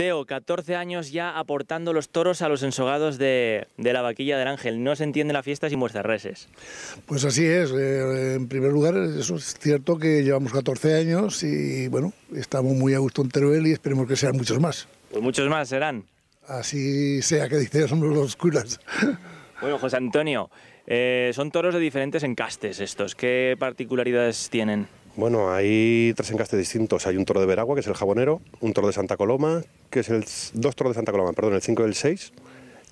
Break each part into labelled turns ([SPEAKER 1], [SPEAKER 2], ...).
[SPEAKER 1] Teo, 14 años ya aportando los toros a los ensogados de, la vaquilla del Ángel. No se entiende la fiesta sin vuestras reses.
[SPEAKER 2] Pues así es. Eh, en primer lugar, eso es cierto que llevamos 14 años y bueno, estamos muy a gusto en Teruel y esperemos que sean muchos más.
[SPEAKER 1] Pues muchos más serán.
[SPEAKER 2] Así sea que dicen los curas.
[SPEAKER 1] Bueno, José Antonio, eh, son toros de diferentes encastes estos. ¿Qué particularidades tienen?
[SPEAKER 2] Bueno, hay tres encastes distintos. Hay un toro de Veragua, que es el jabonero, un toro de Santa Coloma, que es el... dos toros de Santa Coloma, perdón, el 5 y el 6,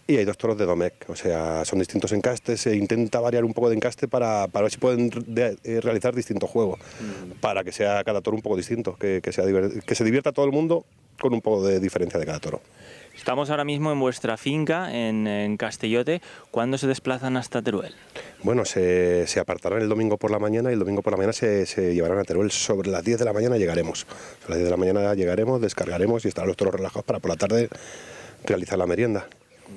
[SPEAKER 2] y hay dos toros de Domec. O sea, son distintos encastes, se intenta variar un poco de encaste para, para ver si pueden eh, realizar distintos juegos, mm. para que sea cada toro un poco distinto, que, que se divierta todo el mundo con un poco de diferencia de cada toro.
[SPEAKER 1] Estamos ahora mismo en vuestra finca, en, Castellote. ¿Cuándo se desplazan hasta Teruel?
[SPEAKER 2] Bueno, se, apartarán el domingo por la mañana y el domingo por la mañana se, llevarán a Teruel. Sobre las 10 de la mañana llegaremos. Sobre las 10 de la mañana llegaremos, descargaremos y estarán los toros relajados para por la tarde realizar la merienda.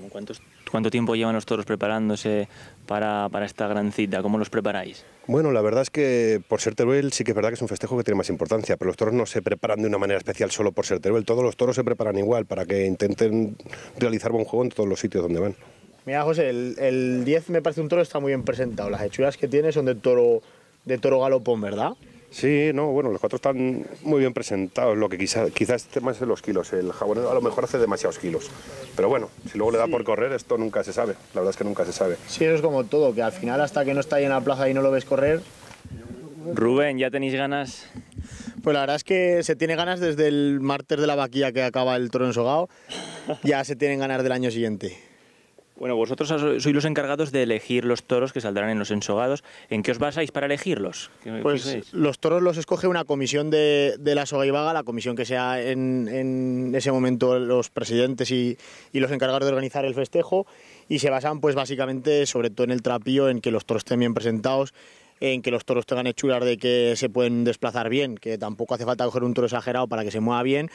[SPEAKER 1] ¿Cuántos ¿Cuánto tiempo llevan los toros preparándose para, esta gran cita? ¿Cómo los preparáis?
[SPEAKER 2] Bueno, la verdad es que por ser Teruel sí que es verdad que es un festejo que tiene más importancia, pero los toros no se preparan de una manera especial solo por ser Teruel. Todos los toros se preparan igual para que intenten realizar buen juego en todos los sitios donde van.
[SPEAKER 3] Mira, José, el, 10 me parece un toro está muy bien presentado. Las hechuras que tiene son de toro, de toro galopón,
[SPEAKER 2] ¿verdad? Sí, no, bueno, los cuatro están muy bien presentados. Lo que quizás quizá este más de los kilos. El jabonero a lo mejor hace demasiados kilos. Pero bueno, si luego le da por correr, esto nunca se sabe. La verdad es que nunca se sabe.
[SPEAKER 3] Sí, eso es como todo, que al final hasta que no está ahí en la plaza y no lo ves correr.
[SPEAKER 1] Rubén, ¿ya tenéis ganas?
[SPEAKER 3] Pues la verdad es que se tiene ganas desde el martes de la vaquilla que acaba el toro ensogado. ya se tienen ganas del año siguiente.
[SPEAKER 1] Bueno, vosotros sois los encargados de elegir los toros que saldrán en los ensogados. ¿En qué os basáis para elegirlos? pues
[SPEAKER 3] los toros los escoge una comisión de, la soga y vaga, la comisión que sea en, ese momento los presidentes y, los encargados de organizar el festejo y se basan pues básicamente sobre todo en el trapío, en que los toros estén bien presentados, en que los toros tengan hechuras de que se pueden desplazar bien, que tampoco hace falta coger un toro exagerado para que se mueva bien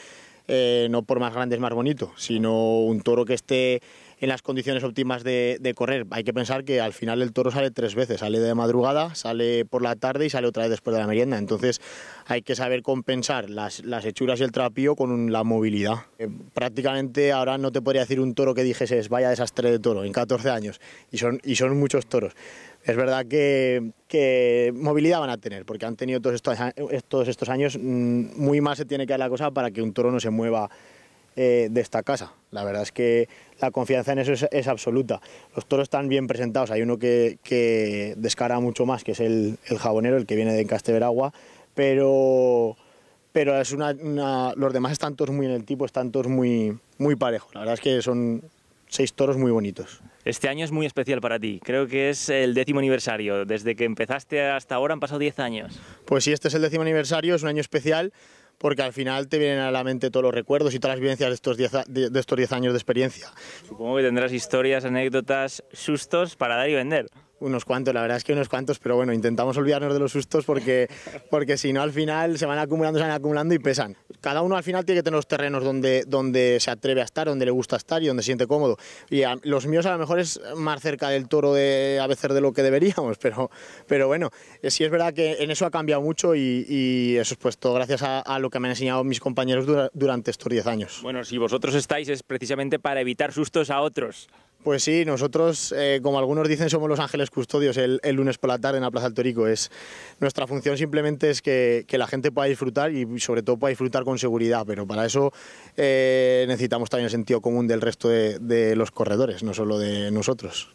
[SPEAKER 3] eh, no por más grande es más bonito, sino un toro que esté en las condiciones óptimas de, correr. Hay que pensar que al final el toro sale tres veces, sale de madrugada, sale por la tarde y sale otra vez después de la merienda. Entonces hay que saber compensar las, hechuras y el trapío con la movilidad. Eh, prácticamente ahora no te podría decir un toro que dijese vaya desastre de toro en 14 años y son, y son muchos toros es verdad que, movilidad van a tener, porque han tenido todos estos, años, mm, muy mal se tiene que dar la cosa para que un toro no se mueva eh, de esta casa. La verdad es que la confianza en eso es, absoluta. Los toros están bien presentados, hay uno que, que descara mucho más, que es el, jabonero, el que viene de Casteveragua, pero pero es una, los demás están todos muy en el tipo, están todos muy, muy parejos. La verdad es que son seis toros muy bonitos.
[SPEAKER 1] Este año es muy especial para ti, creo que es el décimo aniversario, desde que empezaste hasta ahora han pasado diez años.
[SPEAKER 3] Pues sí, este es el décimo aniversario, es un año especial porque al final te vienen a la mente todos los recuerdos y todas
[SPEAKER 1] las vivencias de estos
[SPEAKER 3] de estos diez años de experiencia.
[SPEAKER 1] Supongo que tendrás historias, anécdotas, sustos para dar y vender
[SPEAKER 3] unos cuantos, la verdad es que unos cuantos, pero bueno, intentamos olvidarnos de los sustos porque, porque si no al final se van acumulando, se van acumulando y pesan. Cada uno al final tiene que tener los terrenos donde, donde se atreve a estar, donde le gusta estar y donde siente cómodo. Y los míos a lo mejor es más cerca del toro de, a veces de lo que deberíamos, pero, pero bueno, eh, sí es verdad que en eso ha cambiado mucho y, eso es puesto gracias a, lo que me han enseñado mis compañeros durante estos 10 años.
[SPEAKER 1] Bueno, si vosotros estáis es precisamente para evitar sustos a otros.
[SPEAKER 3] Pues sí, nosotros, eh, como algunos dicen, somos los ángeles custodios el, lunes por la tarde en la Plaza del Torico. Es, nuestra función simplemente es que, la gente pueda disfrutar y sobre todo pueda disfrutar con seguridad, pero para eso eh, necesitamos también el sentido común del resto de los corredores, no solo de nosotros.